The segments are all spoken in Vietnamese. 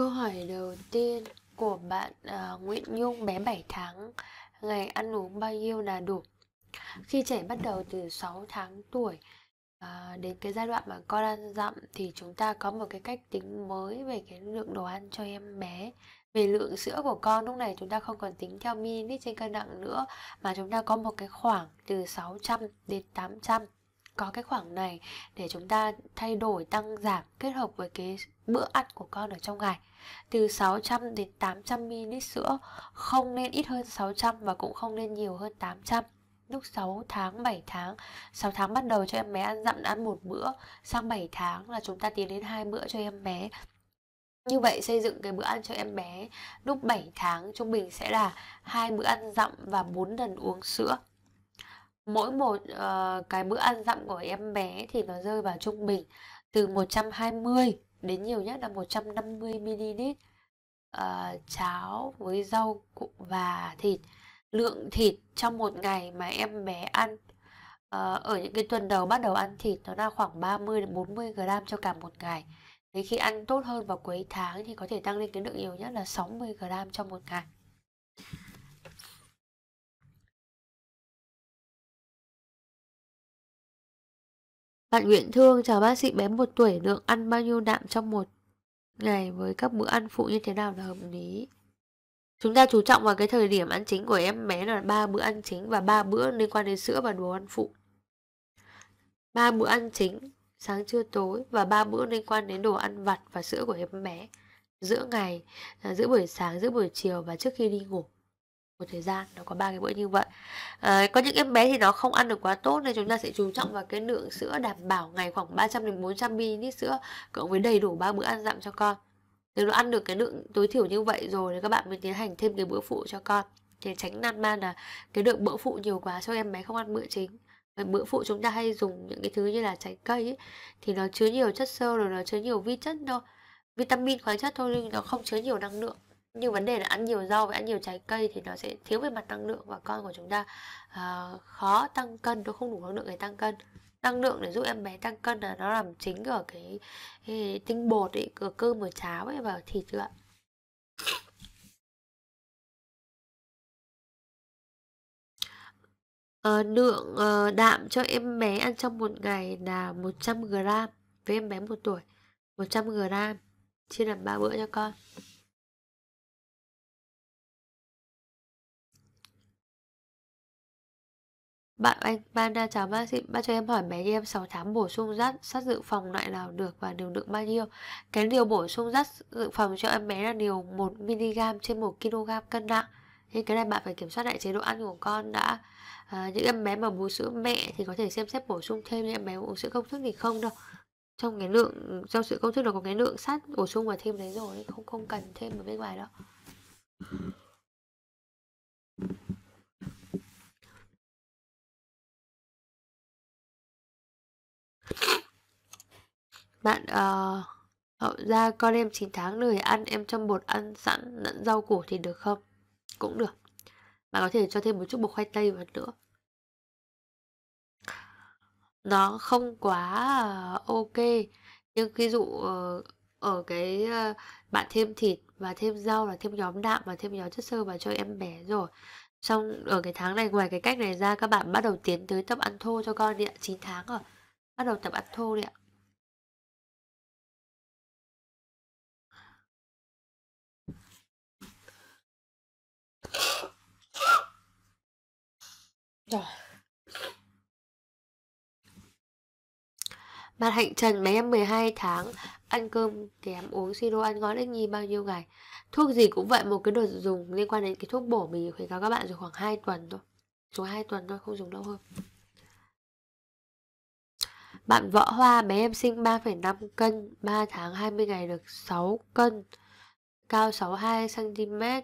Câu hỏi đầu tiên của bạn uh, Nguyễn Nhung bé 7 tháng Ngày ăn uống bao nhiêu là đủ? Khi trẻ bắt đầu từ 6 tháng tuổi À, đến cái giai đoạn mà con ăn dặm thì chúng ta có một cái cách tính mới về cái lượng đồ ăn cho em bé về lượng sữa của con lúc này chúng ta không còn tính theo ml trên cân nặng nữa mà chúng ta có một cái khoảng từ 600 đến 800 có cái khoảng này để chúng ta thay đổi tăng giảm kết hợp với cái bữa ăn của con ở trong ngày từ 600 đến 800 ml sữa không nên ít hơn 600 và cũng không nên nhiều hơn 800 lúc 6 tháng, 7 tháng 6 tháng bắt đầu cho em bé ăn dặm ăn một bữa sang 7 tháng là chúng ta tiến đến hai bữa cho em bé như vậy xây dựng cái bữa ăn cho em bé lúc 7 tháng trung bình sẽ là hai bữa ăn dặm và 4 lần uống sữa Mỗi một, ờ, cái bữa ăn dặm của em bé thì nó rơi vào trung bình từ 120 đến nhiều nhất là 150ml, ờ, cháo với rau củ và thịt. Lượng thịt trong một ngày mà em bé ăn, ờ, ở những cái tuần đầu bắt đầu ăn thịt nó là khoảng 30 đến 40g cho cả một ngày. Đến khi ăn tốt hơn vào cuối tháng thì có thể tăng lên cái lượng nhiều nhất là 60g trong một ngày. Bạn nguyện Thương chào bác sĩ bé một tuổi lượng ăn bao nhiêu đạm trong một ngày với các bữa ăn phụ như thế nào là hợp lý. Chúng ta chú trọng vào cái thời điểm ăn chính của em bé là ba bữa ăn chính và ba bữa liên quan đến sữa và đồ ăn phụ. ba bữa ăn chính, sáng trưa tối và ba bữa liên quan đến đồ ăn vặt và sữa của em bé. Giữa ngày, à, giữa buổi sáng, giữa buổi chiều và trước khi đi ngủ một thời gian nó có ba cái bữa như vậy à, có những em bé thì nó không ăn được quá tốt nên chúng ta sẽ chú trọng vào cái lượng sữa đảm bảo ngày khoảng 300 đến 400 ml sữa cộng với đầy đủ ba bữa ăn dặm cho con nếu nó ăn được cái lượng tối thiểu như vậy rồi thì các bạn mới tiến hành thêm cái bữa phụ cho con để tránh nan man là cái lượng bữa phụ nhiều quá cho em bé không ăn bữa chính và bữa phụ chúng ta hay dùng những cái thứ như là trái cây ấy, thì nó chứa nhiều chất xơ rồi nó chứa nhiều vi chất thôi vitamin khoáng chất thôi nhưng nó không chứa nhiều năng lượng nhưng vấn đề là ăn nhiều rau và ăn nhiều trái cây thì nó sẽ thiếu về mặt năng lượng và con của chúng ta uh, khó tăng cân nó không đủ năng lượng để tăng cân năng lượng để giúp em bé tăng cân là nó làm chính ở cái, cái tinh bột ấy ở cơm ở cháo ấy và thịt ạ Uh, lượng uh, đạm cho em bé ăn trong một ngày là 100 gram với em bé một tuổi 100 gram chia làm ba bữa cho con Bạn anh Panda chào bác sĩ, bác cho em hỏi bé em 6 tháng bổ sung rắt sắt dự phòng loại nào được và liều lượng bao nhiêu? Cái liều bổ sung rắt dự phòng cho em bé là liều 1mg trên 1kg cân nặng. Nên cái này bạn phải kiểm soát lại chế độ ăn của con đã. À, những em bé mà bú sữa mẹ thì có thể xem xét bổ sung thêm những em bé uống sữa công thức thì không đâu. Trong cái lượng, trong sữa công thức nó có cái lượng sắt bổ sung vào thêm đấy rồi, không không cần thêm ở bên ngoài đâu. Bạn uh, hậu ra con em 9 tháng lười ăn em trong bột ăn sẵn lẫn rau củ thì được không? Cũng được. Bạn có thể cho thêm một chút bột khoai tây vào nữa. Nó không quá uh, ok. Nhưng ví dụ uh, ở cái uh, bạn thêm thịt và thêm rau là thêm nhóm đạm và thêm nhóm chất xơ vào cho em bé rồi xong ở cái tháng này ngoài cái cách này ra các bạn bắt đầu tiến tới tập ăn thô cho con đi ạ 9 tháng rồi bắt đầu tập ăn thô đi ạ bạn hạnh trần bé em 12 tháng Ăn cơm kém uống siro ăn ngon ít nhi bao nhiêu ngày Thuốc gì cũng vậy Một cái đồ dùng liên quan đến cái thuốc bổ Mình khuyến cáo các bạn dùng khoảng 2 tuần thôi Dùng 2 tuần thôi không dùng lâu hơn Bạn võ hoa bé em sinh 3,5 cân 3 tháng 20 ngày được 6 cân Cao 62cm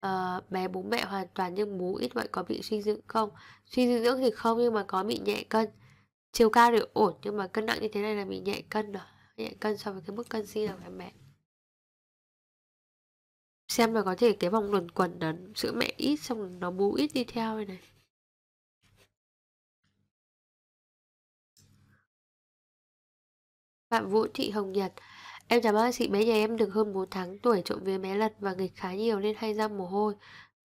ờ, bé bú mẹ hoàn toàn nhưng bú ít vậy có bị suy dưỡng không? Suy dinh dưỡng thì không nhưng mà có bị nhẹ cân. Chiều cao thì ổn nhưng mà cân nặng như thế này là bị nhẹ cân rồi. Nhẹ cân so với cái mức cân si của em bé. Xem là có thể cái vòng luẩn quẩn đó sữa mẹ ít xong nó bú ít đi theo này. này. Phạm Vũ Thị Hồng Nhật Em chào bác sĩ, bé nhà em được hơn 4 tháng tuổi trộm vía bé lật và nghịch khá nhiều nên hay ra mồ hôi.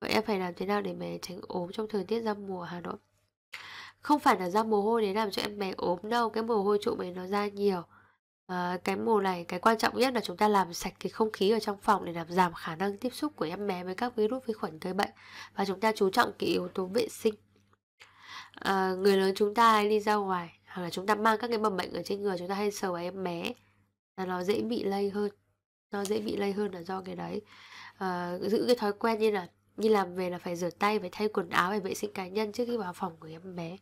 Vậy em phải làm thế nào để bé tránh ốm trong thời tiết ra mùa Hà Nội? Không phải là ra mồ hôi để làm cho em bé ốm đâu, cái mồ hôi trộm ấy nó ra nhiều. À, cái mùa này, cái quan trọng nhất là chúng ta làm sạch cái không khí ở trong phòng để làm giảm khả năng tiếp xúc của em bé với các virus vi khuẩn gây bệnh và chúng ta chú trọng cái yếu tố vệ sinh. À, người lớn chúng ta hay đi ra ngoài hoặc là chúng ta mang các cái mầm bệnh ở trên người chúng ta hay sờ vào em bé là nó dễ bị lây hơn nó dễ bị lây hơn là do cái đấy à, giữ cái thói quen như là như làm về là phải rửa tay phải thay quần áo phải vệ sinh cá nhân trước khi vào phòng của em bé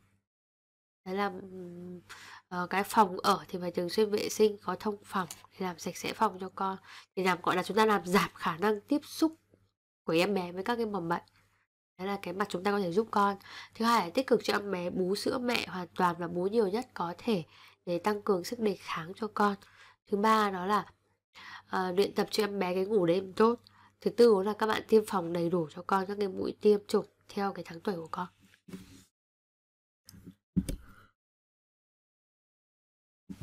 đấy là uh, cái phòng ở thì phải thường xuyên vệ sinh có thông phòng để làm sạch sẽ phòng cho con thì làm gọi là chúng ta làm giảm khả năng tiếp xúc của em bé với các cái mầm bệnh đấy là cái mặt chúng ta có thể giúp con thứ hai là tích cực cho em bé bú sữa mẹ hoàn toàn và bú nhiều nhất có thể để tăng cường sức đề kháng cho con thứ ba đó là uh, luyện tập cho em bé cái ngủ đêm tốt thứ tư đó là các bạn tiêm phòng đầy đủ cho con các cái mũi tiêm chủng theo cái tháng tuổi của con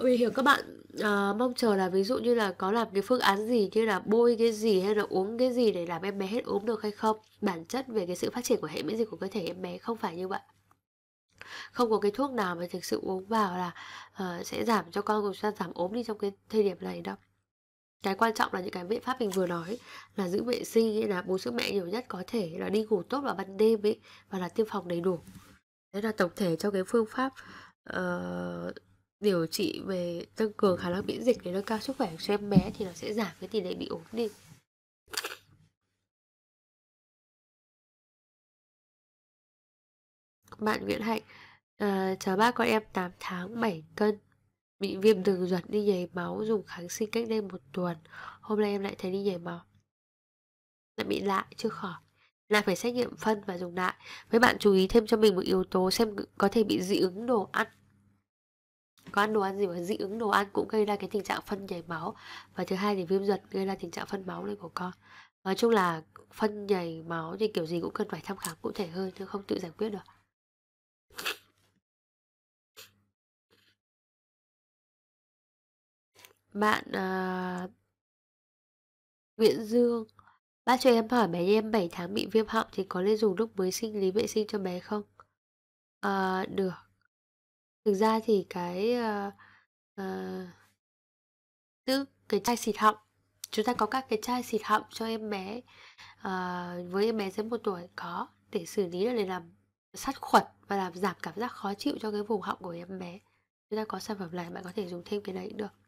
Vì hiểu các bạn à, mong chờ là ví dụ như là có làm cái phương án gì như là bôi cái gì hay là uống cái gì để làm em bé hết ốm được hay không. Bản chất về cái sự phát triển của hệ miễn dịch của cơ thể em bé không phải như vậy không có cái thuốc nào mà thực sự uống vào là uh, sẽ giảm cho con của chúng ta giảm ốm đi trong cái thời điểm này đâu cái quan trọng là những cái biện pháp mình vừa nói là giữ vệ sinh ấy là bú sữa mẹ nhiều nhất có thể là đi ngủ tốt vào ban đêm ấy và là tiêm phòng đầy đủ đấy là tổng thể cho cái phương pháp uh, điều trị về tăng cường khả năng miễn dịch để nâng cao sức khỏe cho em bé thì nó sẽ giảm cái tỷ lệ bị ốm đi Bạn Nguyễn Hạnh à, ờ, Cháu bác con em 8 tháng 7 cân Bị viêm đường ruột đi nhảy máu Dùng kháng sinh cách đây một tuần Hôm nay em lại thấy đi nhảy máu Lại bị lại chưa khỏi lại phải xét nghiệm phân và dùng lại Với bạn chú ý thêm cho mình một yếu tố Xem có thể bị dị ứng đồ ăn Có ăn đồ ăn gì mà dị ứng đồ ăn Cũng gây ra cái tình trạng phân nhảy máu Và thứ hai thì viêm ruột gây ra tình trạng phân máu lên của con Nói chung là phân nhảy máu Thì kiểu gì cũng cần phải thăm khám cụ thể hơn Chứ không tự giải quyết được Bạn, à Nguyễn Dương Bác cho em hỏi bé em 7 tháng bị viêm họng thì có nên dùng nước mới sinh lý vệ sinh cho bé không? À, được. Thực ra thì cái uh, uh, cái chai xịt họng chúng ta có các cái chai xịt họng cho em bé uh, với em bé dưới một tuổi có để xử lý là để làm sát khuẩn và làm giảm cảm giác khó chịu cho cái vùng họng của em bé chúng ta có sản phẩm này bạn có thể dùng thêm cái đấy được